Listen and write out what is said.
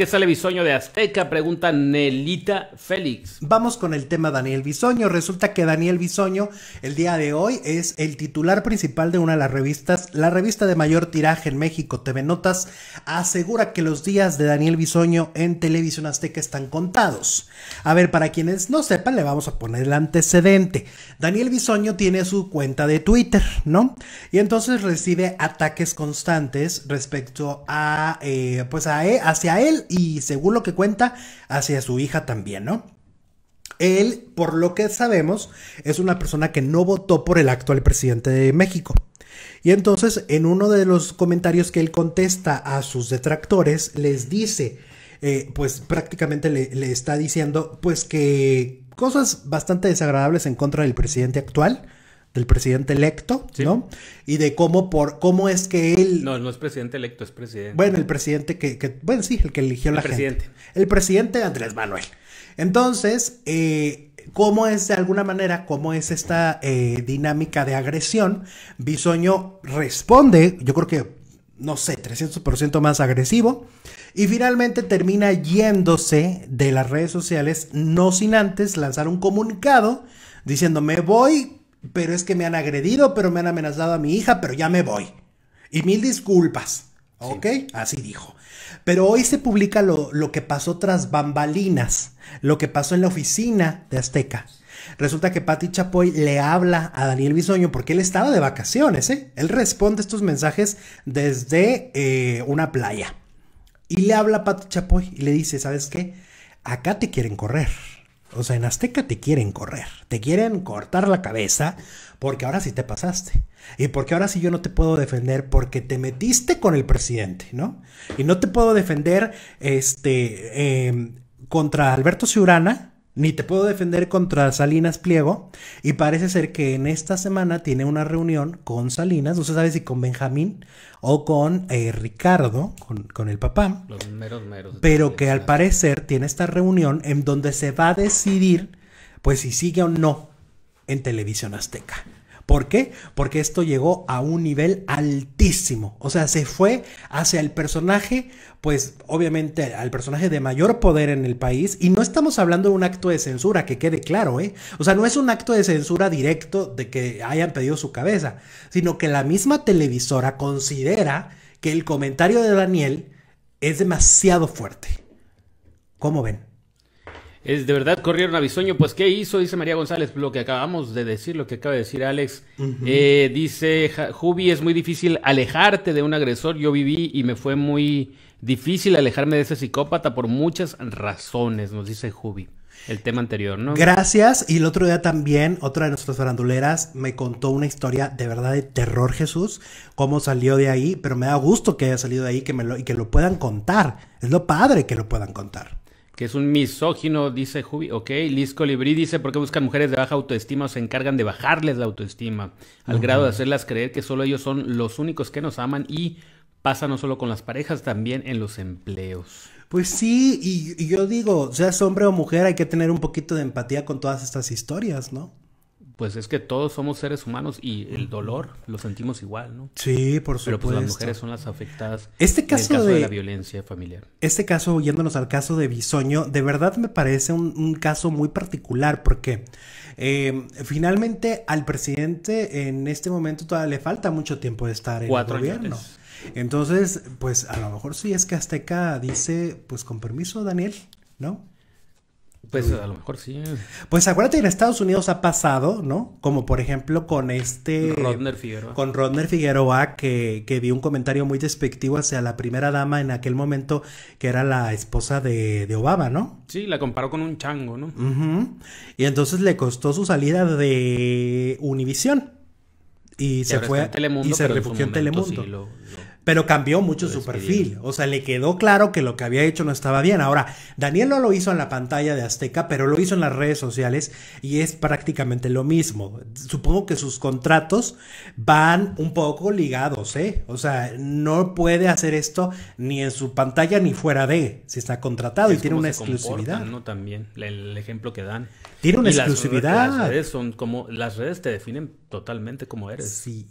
¿Qué sale Bisoño de Azteca? Pregunta Nelita Félix. Vamos con el tema Daniel Bisoño. Resulta que Daniel Bisoño el día de hoy es el titular principal de una de las revistas. La revista de mayor tiraje en México, TV Notas, asegura que los días de Daniel Bisoño en Televisión Azteca están contados. A ver, para quienes no sepan, le vamos a poner el antecedente. Daniel Bisoño tiene su cuenta de Twitter, ¿no? Y entonces recibe ataques constantes respecto a, eh, pues a, e, hacia él y según lo que cuenta, hacia su hija también, ¿no? Él, por lo que sabemos, es una persona que no votó por el actual presidente de México. Y entonces, en uno de los comentarios que él contesta a sus detractores, les dice, eh, pues prácticamente le, le, está diciendo, pues que cosas bastante desagradables en contra del presidente actual, del presidente electo, ¿no? Y de cómo por cómo es que él No, no es presidente electo, es presidente. Bueno, el presidente que, que bueno, sí, el que eligió la presidente. Gente. El presidente Andrés Manuel. Entonces, eh, cómo es de alguna manera, cómo es esta eh, dinámica de agresión, Bisoño responde, yo creo que, no sé, 300% más agresivo, y finalmente termina yéndose de las redes sociales, no sin antes lanzar un comunicado diciendo, me voy pero es que me han agredido, pero me han amenazado a mi hija, pero ya me voy. Y mil disculpas. ¿Ok? Así dijo. Pero hoy se publica lo, que pasó tras bambalinas, lo que pasó en la oficina de Azteca. Resulta que Pati Chapoy le habla a Daniel Bisoño porque él estaba de vacaciones, ¿eh? Él responde estos mensajes desde eh, una playa. Y le habla a Chapoy y le dice, ¿sabes qué? Acá te quieren correr. O sea, en Azteca te quieren correr, te quieren cortar la cabeza porque ahora sí te pasaste. Y porque ahora sí yo no te puedo defender porque te metiste con el presidente, ¿no? Y no te puedo defender este, em, contra Alberto Ciurana ni te puedo defender contra Salinas Pliego. Y parece ser que en esta semana tiene una reunión con Salinas, no se sabe si con Benjamín o con eh, Ricardo, con, el papá. Los meros, meros. Pero que al parecer tiene esta reunión en donde se va a decidir, pues si sigue o no en televisión azteca. ¿Por qué? Porque esto llegó a un nivel altísimo. O sea, se fue hacia el personaje, pues obviamente al personaje de mayor poder en el país. Y no estamos hablando de un acto de censura, que quede claro, ¿eh? O sea, no es un acto de censura directo de que hayan pedido su cabeza, sino que la misma televisora considera que el comentario de Daniel es demasiado fuerte. ¿Cómo ven? Es de verdad corrieron a Bisoño, pues ¿qué hizo? Dice María González, lo que acabamos de decir, lo que acaba de decir Alex. Eh, dice Jubi, es muy difícil alejarte de un agresor. Yo viví y me fue muy difícil alejarme de ese psicópata por muchas razones, nos dice Jubi. El tema anterior, ¿no? Gracias. Y el otro día también, otra de nuestras faranduleras me contó una historia de verdad de terror, Jesús. Cómo salió de ahí, pero me da gusto que haya salido de ahí que me lo, y que lo puedan contar. Es lo padre que lo puedan contar que es un misógino, dice Jubi. Ok, Liz Colibrí dice, ¿por qué buscan mujeres de baja autoestima o se encargan de bajarles la autoestima? Al grado de hacerlas creer que solo ellos son los únicos que nos aman y pasa no solo con las parejas, también en los empleos. Pues sí, y, y yo digo, seas hombre o mujer, hay que tener un poquito de empatía con todas estas historias, ¿no? pues es que todos somos seres humanos y el dolor lo sentimos igual, ¿no? Sí, por supuesto. Pero pues las mujeres son las afectadas. Este caso, el caso de, la violencia familiar. Este caso, yéndonos al caso de Bisoño, de verdad me parece un, caso muy particular porque eh, finalmente al presidente en este momento todavía le falta mucho tiempo de estar en el gobierno. Años. Entonces, pues a lo mejor sí es que Azteca dice, pues con permiso, Daniel, ¿no? Pues a lo mejor sí. Pues acuérdate en Estados Unidos ha pasado, ¿no? Como por ejemplo con este... Rodner Figueroa. Con Rodner Figueroa, que, que vi un comentario muy despectivo hacia la primera dama en aquel momento, que era la esposa de, de Obama, ¿no? Sí, la comparó con un chango, ¿no? Y entonces le costó su salida de Univisión. Y, se fue... Telemundo, y se refugió en, Telemundo pero cambió mucho su perfil. O sea, le quedó claro que lo que había hecho no estaba bien. Ahora, Daniel no lo hizo en la pantalla de Azteca, pero lo hizo en las redes sociales y es prácticamente lo mismo. Supongo que sus contratos van un poco ligados, ¿eh? O sea, no puede hacer esto ni en su pantalla ni fuera de, si está contratado y tiene una exclusividad. ¿no? También, el, ejemplo que dan. Tiene una exclusividad. son como, las redes te definen totalmente como eres. Sí.